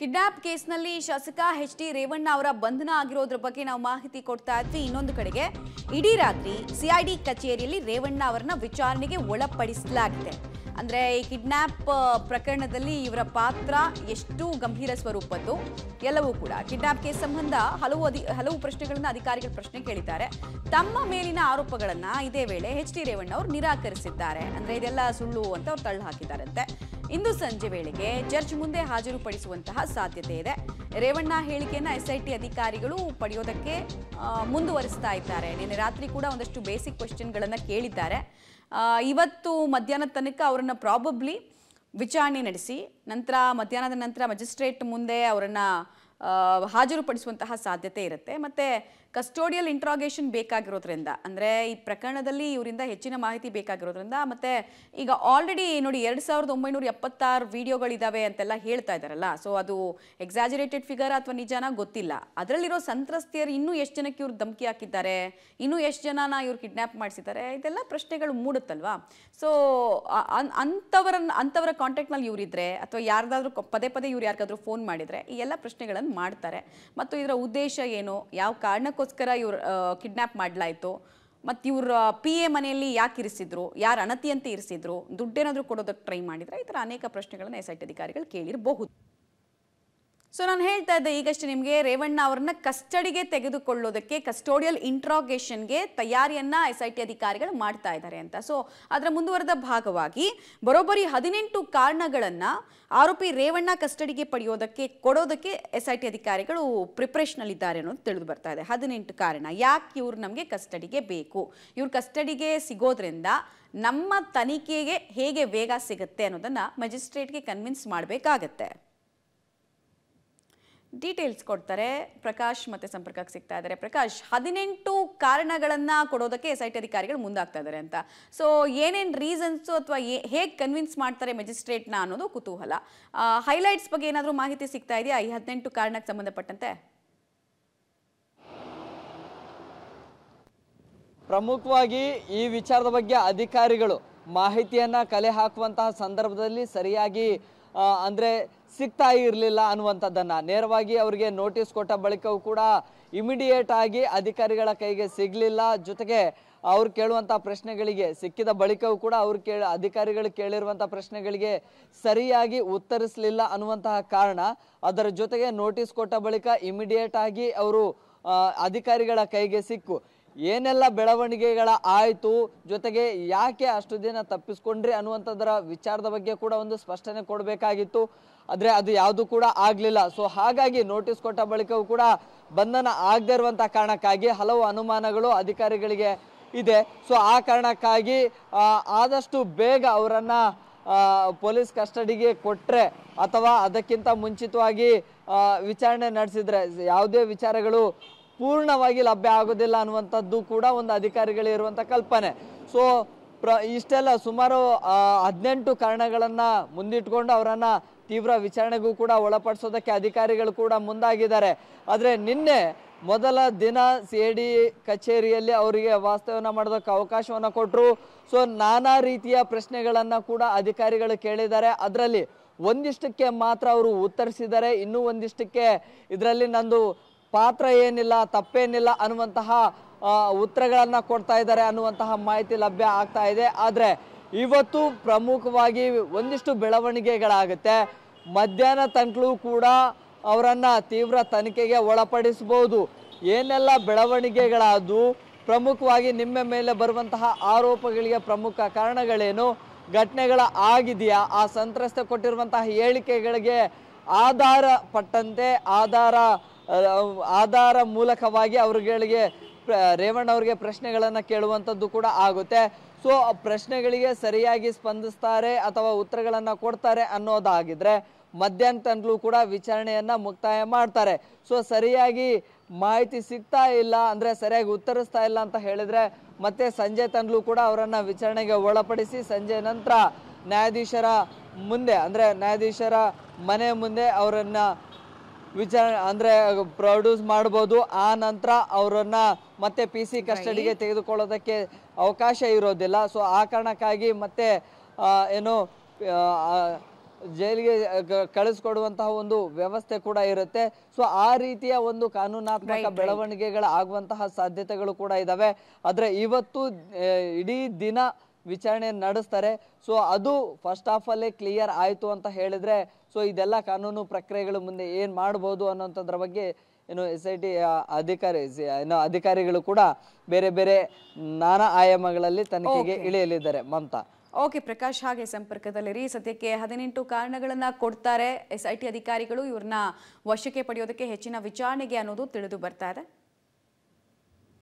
kidnap ಕೇಸ್ನಲ್ಲಿ ಶಾಸಕ H D Revanna ಅವರ ಬಂಧನ ಆಗಿರೋದ್ರ ಬಗ್ಗೆ ನಾವು ಮಾಹಿತಿ ಕೊಡ್ತಾ ಇದ್ವಿ ಇನ್ನೊಂದು ಕಡೆಗೆ ಇಡೀ ರಾತ್ರಿ ಸಿಐಡಿ ಕಚೇರಿಯಲ್ಲಿ ರೇವಣ್ಣ ಅವರನ್ನ ವಿಚಾರಣೆಗೆ ಒಳಪಡಿಸಲಾಗಿದೆ ಅಂದರೆ ಈ ಕಿಡ್ನ್ಯಾಪ್ ಪ್ರಕರಣದಲ್ಲಿ ಇವರ ಪಾತ್ರ ಎಷ್ಟು ಗಂಭೀರ ಸ್ವರೂಪದ್ದು ಎಲ್ಲವೂ ಕೂಡ ಕಿಡ್ನಾಪ್ ಕೇಸ್ ಸಂಬಂಧ ಹಲವು ಅಧಿ ಹಲವು ಪ್ರಶ್ನೆಗಳನ್ನು ಅಧಿಕಾರಿಗಳ ಪ್ರಶ್ನೆ ಕೇಳಿದ್ದಾರೆ ತಮ್ಮ ಮೇಲಿನ ಆರೋಪಗಳನ್ನು ಇದೇ ವೇಳೆ ಎಚ್ ಡಿ ರೇವಣ್ಣ ಅವರು ನಿರಾಕರಿಸಿದ್ದಾರೆ ಅಂದರೆ ಇದೆಲ್ಲ ಸುಳ್ಳು ಅಂತ ಅವ್ರು ತಳ್ಳು ಹಾಕಿದ್ದಾರಂತೆ ಇಂದು ಸಂಜೆ ವೇಳೆಗೆ ಜಡ್ಜ್ ಮುಂದೆ ಹಾಜರುಪಡಿಸುವಂತಹ ಸಾಧ್ಯತೆ ಇದೆ ರೇವಣ್ಣ ಹೇಳಿಕೆಯನ್ನು ಟಿ ಅಧಿಕಾರಿಗಳು ಪಡೆಯೋದಕ್ಕೆ ಮುಂದುವರಿಸ್ತಾ ಇದ್ದಾರೆ ನಿನ್ನೆ ರಾತ್ರಿ ಕೂಡ ಒಂದಷ್ಟು ಬೇಸಿಕ್ ಗಳನ್ನ ಕೇಳಿದ್ದಾರೆ ಇವತ್ತು ಮಧ್ಯಾಹ್ನದ ತನಕ ಅವರನ್ನು ಪ್ರಾಬಬ್ಲಿ ವಿಚಾರಣೆ ನಡೆಸಿ ನಂತರ ಮಧ್ಯಾಹ್ನದ ನಂತರ ಮಜಿಸ್ಟ್ರೇಟ್ ಮುಂದೆ ಅವರನ್ನು ಹಾಜರುಪಡಿಸುವಂತಹ ಸಾಧ್ಯತೆ ಇರುತ್ತೆ ಮತ್ತು ಕಸ್ಟೋಡಿಯಲ್ ಇಂಟ್ರಾಗೇಷನ್ ಬೇಕಾಗಿರೋದ್ರಿಂದ ಅಂದರೆ ಈ ಪ್ರಕರಣದಲ್ಲಿ ಇವರಿಂದ ಹೆಚ್ಚಿನ ಮಾಹಿತಿ ಬೇಕಾಗಿರೋದ್ರಿಂದ ಮತ್ತೆ ಈಗ ಆಲ್ರೆಡಿ ನೋಡಿ ಎರಡು ಸಾವಿರದ ಒಂಬೈನೂರ ಎಪ್ಪತ್ತಾರು ವಿಡಿಯೋಗಳಿದ್ದಾವೆ ಅಂತೆಲ್ಲ ಹೇಳ್ತಾ ಇದ್ದಾರಲ್ಲ ಸೊ ಅದು ಎಕ್ಸಾಜರೇಟೆಡ್ ಫಿಗರ್ ಅಥವಾ ನಿಜಾನ ಗೊತ್ತಿಲ್ಲ ಅದರಲ್ಲಿರೋ ಸಂತ್ರಸ್ತೆಯರು ಇನ್ನೂ ಎಷ್ಟು ಜನಕ್ಕೆ ಇವ್ರು ಧಮಕಿ ಹಾಕಿದ್ದಾರೆ ಇನ್ನೂ ಎಷ್ಟು ಜನನ ಇವ್ರು ಕಿಡ್ನ್ಯಾಪ್ ಮಾಡಿಸಿದ್ದಾರೆ ಇದೆಲ್ಲ ಪ್ರಶ್ನೆಗಳು ಮೂಡುತ್ತಲ್ವಾ ಸೊ ಅಂಥವರನ್ನ ಅಂಥವರ ಕಾಂಟ್ಯಾಕ್ಟ್ನಲ್ಲಿ ಇವರಿದ್ದರೆ ಅಥವಾ ಯಾರ್ದಾದ್ರೂ ಪದೇ ಪದೇ ಇವ್ರು ಯಾರಿಗಾದ್ರೂ ಫೋನ್ ಮಾಡಿದ್ರೆ ಈ ಎಲ್ಲ ಪ್ರಶ್ನೆಗಳನ್ನು ಮಾಡ್ತಾರೆ ಮತ್ತು ಇದರ ಉದ್ದೇಶ ಏನು ಯಾವ ಕಾರಣಕ್ಕೂ ಏನಕ್ಕೋಸ್ಕರ ಇವ್ರು ಕಿಡ್ನ್ಯಾಪ್ ಮಾಡಲಾಯಿತು ಮತ್ತು ಇವ್ರ ಪಿ ಎ ಮನೆಯಲ್ಲಿ ಯಾಕೆ ಇರಿಸಿದ್ರು ಯಾರು ಅಣತಿಯಂತೆ ಇರಿಸಿದ್ರು ದುಡ್ಡೇನಾದರೂ ಕೊಡೋದಕ್ಕೆ ಟ್ರೈ ಮಾಡಿದ್ರೆ ಈ ಥರ ಅನೇಕ ಪ್ರಶ್ನೆಗಳನ್ನು ಎಸ್ ಐ ಟಿ ಅಧಿಕಾರಿಗಳು ಕೇಳಿರಬಹುದು ಸೊ ನಾನು ಹೇಳ್ತಾ ಇದ್ದೆ ಈಗಷ್ಟೇ ನಿಮಗೆ ರೇವಣ್ಣ ಅವರನ್ನ ಕಸ್ಟಡಿಗೆ ತೆಗೆದುಕೊಳ್ಳೋದಕ್ಕೆ ಕಸ್ಟೋಡಿಯಲ್ ಇಂಟ್ರಾಗೇಷನ್ಗೆ ತಯಾರಿಯನ್ನ ಎಸ್ ಐ ಟಿ ಅಧಿಕಾರಿಗಳು ಮಾಡ್ತಾ ಇದ್ದಾರೆ ಅಂತ ಸೊ ಅದರ ಮುಂದುವರೆದ ಭಾಗವಾಗಿ ಬರೋಬ್ಬರಿ ಹದಿನೆಂಟು ಕಾರಣಗಳನ್ನು ಆರೋಪಿ ರೇವಣ್ಣ ಕಸ್ಟಡಿಗೆ ಪಡೆಯೋದಕ್ಕೆ ಕೊಡೋದಕ್ಕೆ ಎಸ್ ಐ ಟಿ ಅಧಿಕಾರಿಗಳು ಪ್ರಿಪ್ರೇಷನಲ್ಲಿದ್ದಾರೆ ಅನ್ನೋದು ತಿಳಿದು ಬರ್ತಾ ಇದೆ ಹದಿನೆಂಟು ಕಾರಣ ಯಾಕೆ ಇವ್ರು ನಮಗೆ ಕಸ್ಟಡಿಗೆ ಬೇಕು ಇವ್ರ ಕಸ್ಟಡಿಗೆ ಸಿಗೋದ್ರಿಂದ ನಮ್ಮ ತನಿಖೆಗೆ ಹೇಗೆ ವೇಗ ಸಿಗುತ್ತೆ ಅನ್ನೋದನ್ನು ಮ್ಯಾಜಿಸ್ಟ್ರೇಟ್ಗೆ ಕನ್ವಿನ್ಸ್ ಮಾಡಬೇಕಾಗತ್ತೆ ಡೀಟೇಲ್ಸ್ ಕೊಡ್ತಾರೆ ಪ್ರಕಾಶ್ ಮತ್ತೆ ಸಂಪರ್ಕಕ್ಕೆ ಸಿಗ್ತಾ ಇದ್ದಾರೆ ಪ್ರಕಾಶ್ ಹದಿನೆಂಟು ಕಾರಣಗಳನ್ನ ಕೊಡೋದಕ್ಕೆ ಎಸ್ ಐ ಟಿ ಅಧಿಕಾರಿಗಳು ಮುಂದಾಗ್ತಾ ಇದ್ದಾರೆ ಅಂತ ಸೊ ಏನೇನು ರೀಸನ್ಸ್ ಅಥವಾ ಹೇಗೆ ಕನ್ವಿನ್ಸ್ ಮಾಡ್ತಾರೆ ಮೆಜಿಸ್ಟ್ರೇಟ್ನ ಅನ್ನೋದು ಕುತೂಹಲ ಹೈಲೈಟ್ಸ್ ಬಗ್ಗೆ ಏನಾದರೂ ಮಾಹಿತಿ ಸಿಗ್ತಾ ಇದೆಯಾ ಈ ಹದಿನೆಂಟು ಕಾರಣಕ್ಕೆ ಸಂಬಂಧಪಟ್ಟಂತೆ ಪ್ರಮುಖವಾಗಿ ಈ ವಿಚಾರದ ಬಗ್ಗೆ ಅಧಿಕಾರಿಗಳು ಮಾಹಿತಿಯನ್ನ ಕಲೆ ಹಾಕುವಂತಹ ಸಂದರ್ಭದಲ್ಲಿ ಸರಿಯಾಗಿ ಅಂದರೆ ಸಿಗ್ತಾ ಇರಲಿಲ್ಲ ಅನ್ನುವಂಥದ್ದನ್ನು ನೇರವಾಗಿ ಅವರಿಗೆ ನೋಟಿಸ್ ಕೊಟ್ಟ ಬಳಿಕವೂ ಕೂಡ ಇಮಿಡಿಯೇಟ್ ಆಗಿ ಅಧಿಕಾರಿಗಳ ಕೈಗೆ ಸಿಗಲಿಲ್ಲ ಜೊತೆಗೆ ಅವ್ರು ಕೇಳುವಂಥ ಪ್ರಶ್ನೆಗಳಿಗೆ ಸಿಕ್ಕಿದ ಬಳಿಕವೂ ಕೂಡ ಅವ್ರು ಕೇಳ ಅಧಿಕಾರಿಗಳು ಕೇಳಿರುವಂಥ ಪ್ರಶ್ನೆಗಳಿಗೆ ಸರಿಯಾಗಿ ಉತ್ತರಿಸಲಿಲ್ಲ ಅನ್ನುವಂತಹ ಕಾರಣ ಅದರ ಜೊತೆಗೆ ನೋಟಿಸ್ ಕೊಟ್ಟ ಬಳಿಕ ಇಮಿಡಿಯೇಟ್ ಆಗಿ ಅವರು ಅಧಿಕಾರಿಗಳ ಕೈಗೆ ಸಿಕ್ಕು ಏನೆಲ್ಲ ಬೆಳವಣಿಗೆಗಳ ಆಯಿತು ಜೊತೆಗೆ ಯಾಕೆ ಅಷ್ಟು ದಿನ ತಪ್ಪಿಸ್ಕೊಂಡ್ರಿ ಅನ್ನುವಂಥದ್ರ ವಿಚಾರದ ಬಗ್ಗೆ ಕೂಡ ಒಂದು ಸ್ಪಷ್ಟನೆ ಕೊಡಬೇಕಾಗಿತ್ತು ಆದರೆ ಅದು ಯಾವುದು ಕೂಡ ಆಗಲಿಲ್ಲ ಸೊ ಹಾಗಾಗಿ ನೋಟಿಸ್ ಕೊಟ್ಟ ಬಳಿಕವೂ ಕೂಡ ಬಂಧನ ಆಗದೇ ಇರುವಂಥ ಕಾರಣಕ್ಕಾಗಿ ಹಲವು ಅನುಮಾನಗಳು ಅಧಿಕಾರಿಗಳಿಗೆ ಇದೆ ಸೊ ಆ ಕಾರಣಕ್ಕಾಗಿ ಆದಷ್ಟು ಬೇಗ ಅವರನ್ನು ಪೊಲೀಸ್ ಕಸ್ಟಡಿಗೆ ಕೊಟ್ಟರೆ ಅಥವಾ ಅದಕ್ಕಿಂತ ಮುಂಚಿತವಾಗಿ ವಿಚಾರಣೆ ನಡೆಸಿದರೆ ಯಾವುದೇ ವಿಚಾರಗಳು ಪೂರ್ಣವಾಗಿ ಲಭ್ಯ ಆಗೋದಿಲ್ಲ ಅನ್ನುವಂಥದ್ದು ಕೂಡ ಒಂದು ಇರುವಂಥ ಕಲ್ಪನೆ ಸೊ ಪ್ರ ಇಷ್ಟೆಲ್ಲ ಸುಮಾರು ಹದಿನೆಂಟು ಕಾರಣಗಳನ್ನು ಮುಂದಿಟ್ಕೊಂಡು ಅವರನ್ನು ತೀವ್ರ ವಿಚಾರಣೆಗೂ ಕೂಡ ಒಳಪಡಿಸೋದಕ್ಕೆ ಅಧಿಕಾರಿಗಳು ಕೂಡ ಮುಂದಾಗಿದ್ದಾರೆ ಆದರೆ ನಿನ್ನೆ ಮೊದಲ ದಿನ ಸಿ ಎ ಡಿ ಕಚೇರಿಯಲ್ಲಿ ಅವರಿಗೆ ವಾಸ್ತವ್ಯ ಮಾಡೋದಕ್ಕೆ ಅವಕಾಶವನ್ನು ಕೊಟ್ಟರು ಸೊ ನಾನಾ ರೀತಿಯ ಪ್ರಶ್ನೆಗಳನ್ನು ಕೂಡ ಅಧಿಕಾರಿಗಳು ಕೇಳಿದ್ದಾರೆ ಅದರಲ್ಲಿ ಒಂದಿಷ್ಟಕ್ಕೆ ಮಾತ್ರ ಅವರು ಉತ್ತರಿಸಿದ್ದಾರೆ ಇನ್ನೂ ಒಂದಿಷ್ಟಕ್ಕೆ ಇದರಲ್ಲಿ ನಂದು ಪಾತ್ರ ಏನಿಲ್ಲ ತಪ್ಪೇನಿಲ್ಲ ಅನ್ನುವಂತಹ ಉತ್ತರಗಳನ್ನು ಕೊಡ್ತಾ ಇದ್ದಾರೆ ಅನ್ನುವಂತಹ ಮಾಹಿತಿ ಲಭ್ಯ ಆಗ್ತಾ ಇದೆ ಆದರೆ ಇವತ್ತು ಪ್ರಮುಖವಾಗಿ ಒಂದಿಷ್ಟು ಬೆಳವಣಿಗೆಗಳಾಗುತ್ತೆ ಮಧ್ಯಾಹ್ನ ತನಕಲೂ ಕೂಡ ಅವರನ್ನು ತೀವ್ರ ತನಿಖೆಗೆ ಒಳಪಡಿಸಬಹುದು ಏನೆಲ್ಲ ಬೆಳವಣಿಗೆಗಳಾದವು ಪ್ರಮುಖವಾಗಿ ನಿಮ್ಮ ಮೇಲೆ ಬರುವಂತಹ ಆರೋಪಗಳಿಗೆ ಪ್ರಮುಖ ಕಾರಣಗಳೇನು ಘಟನೆಗಳ ಆಗಿದೆಯಾ ಆ ಸಂತ್ರಸ್ತ ಕೊಟ್ಟಿರುವಂತಹ ಹೇಳಿಕೆಗಳಿಗೆ ಆಧಾರ ಪಟ್ಟಂತೆ ಆಧಾರ ಆಧಾರ ಮೂಲಕವಾಗಿ ಅವರುಗಳಿಗೆ ರೇವಣ್ಣ ಅವರಿಗೆ ಪ್ರಶ್ನೆಗಳನ್ನು ಕೇಳುವಂಥದ್ದು ಕೂಡ ಆಗುತ್ತೆ ಸೊ ಪ್ರಶ್ನೆಗಳಿಗೆ ಸರಿಯಾಗಿ ಸ್ಪಂದಿಸ್ತಾರೆ ಅಥವಾ ಉತ್ತರಗಳನ್ನು ಕೊಡ್ತಾರೆ ಅನ್ನೋದಾಗಿದ್ರೆ ಮಧ್ಯಾಹ್ನ ಕೂಡ ವಿಚಾರಣೆಯನ್ನು ಮುಕ್ತಾಯ ಮಾಡ್ತಾರೆ ಸೊ ಸರಿಯಾಗಿ ಮಾಹಿತಿ ಸಿಗ್ತಾ ಇಲ್ಲ ಅಂದರೆ ಸರಿಯಾಗಿ ಉತ್ತರಿಸ್ತಾ ಇಲ್ಲ ಅಂತ ಹೇಳಿದರೆ ಮತ್ತೆ ಸಂಜೆ ತಂದಲೂ ಕೂಡ ಅವರನ್ನು ವಿಚಾರಣೆಗೆ ಒಳಪಡಿಸಿ ಸಂಜೆ ನಂತರ ನ್ಯಾಯಾಧೀಶರ ಮುಂದೆ ಅಂದರೆ ನ್ಯಾಯಾಧೀಶರ ಮನೆ ಮುಂದೆ ಅವರನ್ನು ವಿಚಾರ ಅಂದ್ರೆ ಪ್ರೊಡ್ಯೂಸ್ ಮಾಡ್ಬೋದು ಆ ನಂತರ ಅವರನ್ನು ಮತ್ತೆ ಪಿ ಸಿ ಕಸ್ಟಡಿಗೆ ತೆಗೆದುಕೊಳ್ಳೋದಕ್ಕೆ ಅವಕಾಶ ಇರೋದಿಲ್ಲ ಸೊ ಆ ಕಾರಣಕ್ಕಾಗಿ ಮತ್ತೆ ಏನು ಜೈಲಿಗೆ ಕಳಿಸ್ಕೊಡುವಂತಹ ಒಂದು ವ್ಯವಸ್ಥೆ ಕೂಡ ಇರುತ್ತೆ ಸೊ ಆ ರೀತಿಯ ಒಂದು ಕಾನೂನಾತ್ಮಕ ಬೆಳವಣಿಗೆಗಳ ಆಗುವಂತಹ ಸಾಧ್ಯತೆಗಳು ಕೂಡ ಇದ್ದಾವೆ ಆದರೆ ಇವತ್ತು ಇಡೀ ದಿನ ವಿಚಾರಣೆ ನಡೆಸ್ತಾರೆ ಸೊ ಅದು ಫಸ್ಟ್ ಆಫಲ್ಲೇ ಕ್ಲಿಯರ್ ಆಯಿತು ಅಂತ ಹೇಳಿದ್ರೆ ಸೊ ಇದೆಲ್ಲ ಕಾನೂನು ಪ್ರಕ್ರಿಯೆಗಳು ಮುಂದೆ ಏನು ಮಾಡ್ಬೋದು ಅನ್ನೋದ್ರ ಬಗ್ಗೆ ಏನು ಎಸ್ ಐ ಟಿ ಅಧಿಕಾರಿ ಏನೋ ಅಧಿಕಾರಿಗಳು ಕೂಡ ಬೇರೆ ಬೇರೆ ನಾನಾ ಆಯಾಮಗಳಲ್ಲಿ ತನಿಖೆಗೆ ಇಳಿಯಲಿದ್ದಾರೆ ಮಮತಾ ಓಕೆ ಪ್ರಕಾಶ್ ಹಾಗೆ ಸಂಪರ್ಕದಲ್ಲಿರಿ ಸದ್ಯಕ್ಕೆ ಹದಿನೆಂಟು ಕಾರಣಗಳನ್ನು ಕೊಡ್ತಾರೆ ಎಸ್ ಐ ಟಿ ಅಧಿಕಾರಿಗಳು ಇವ್ರನ್ನ ವಶಕ್ಕೆ ಪಡೆಯೋದಕ್ಕೆ ಹೆಚ್ಚಿನ ವಿಚಾರಣೆಗೆ ಅನ್ನೋದು ತಿಳಿದು ಬರ್ತಾ ಇದೆ